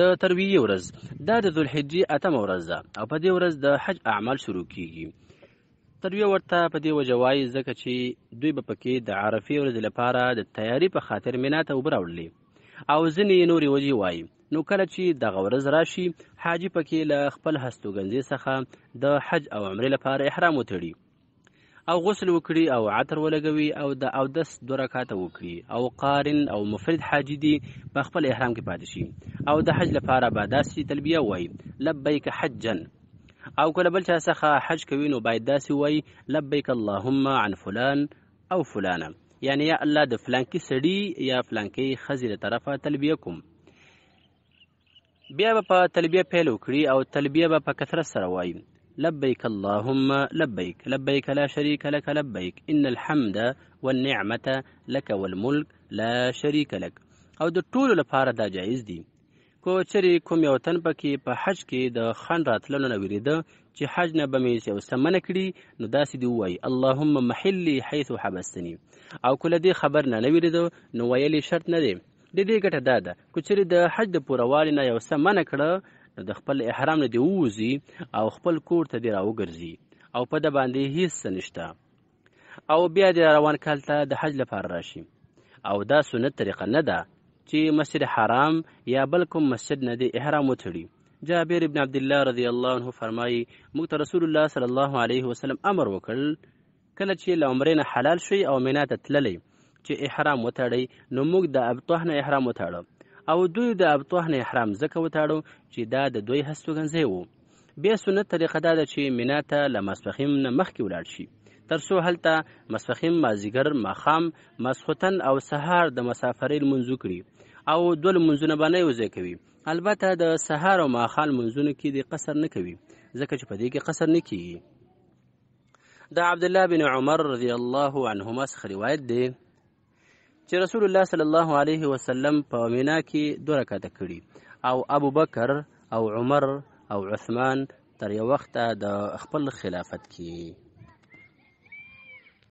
د ترویې ورځ دا د ذوالحجې اتمه ورځ ده او په دې ورځ د حج اعمال شروع کیږي ترویه ورته په دې وجه وایي ځکه چې دوی به پکې د عرفې ورځې لپاره د تیاری په خاطر مینا ته اوبه راوړلې او ځینې نورې وجې وایي نو کله چې دغه ورځ راشي حاجی پکې له خپل هستوګنځي څخه د حج او عمرې لپاره احرام وتړي او غسل وکړي او عطر ولګوي او د اودس دوه رکعاته وکړي او قارن او مفرد حاجی دی په خپل احرام کې پاتې شي او د حج لپاره به داسې تلبیه وایي لبیک حجا او کله بل چا څخه حج کوي نو باید داسې وایي لبیک اللهم عن فلان او فلانه یعنی یا الله د فلانکی سړي یا فلانکی ښځې له طرفه تلبیه کوم بیا به په تلبیه پیل وکړي او تلبیه به په کثرت سره وایي لبيك اللهم لبيك لبيك لا شريك لك لبيك ان الحمد والنعمه لك والملك لا شريك لك او د ټولو لپاره دا جایز دي کو چرې کوم یو تن پکې په حج کې د خان راتللو نه ویریده چې حج نه به مې یو سمنه کړي نو داسې دی وای اللهم محلي حيث حبستني او کله دې خبر نه نه ویریده نو ویلې شرط نه دی د دې ګټه دا ده که چېرې د حج د پوروالي نه یو څه منع کړه نو د خپل احرام نه دی ووزي او خپل کور ته دی راوګرځي او په د باندې هیڅ نشته او بیا دی روان کال ته د حج لپاره راشي او دا سنت طریقه نه ده چې مسجد حرام یا بل کوم مسجد نه دی احرام وتړي جابر ابن عبد الله رضی الله عنه فرمایي موږ ته رسول الله صلی الله علیه وسلم امر وکړ کله چې له عمرې نه حلال شي او مینا ته تللی چې احرام وتړئ نو موږ د ابطح نه احرام وتړه او دوی د ابطحن احرام ځکه وتاړو چې دا د دوی هستوګنځی وو بیا سنت طریقه دا ده چې مینا ته له ماسپخیم نه مخکې ولاړ شي تر څو هلته ماسپخیم مازیګر ماښام ماسخوتن او سهار د مسافرۍ لمونځ وکړي او دوه لمونځونه به نه یوځای کوي البته د سهار او ماښام لمونځونو کې د قصر نه کوي ځکه چې په دې کې قصر نه کیږي د عبد الله بن عمر رضی الله عنهما څخه روایت دی چې رسول الله صلی الله علیه وسلم په مینا کې دوه رکعته کړي او ابو بکر او عمر او عثمان تر یو وخته د خپل خلافت کې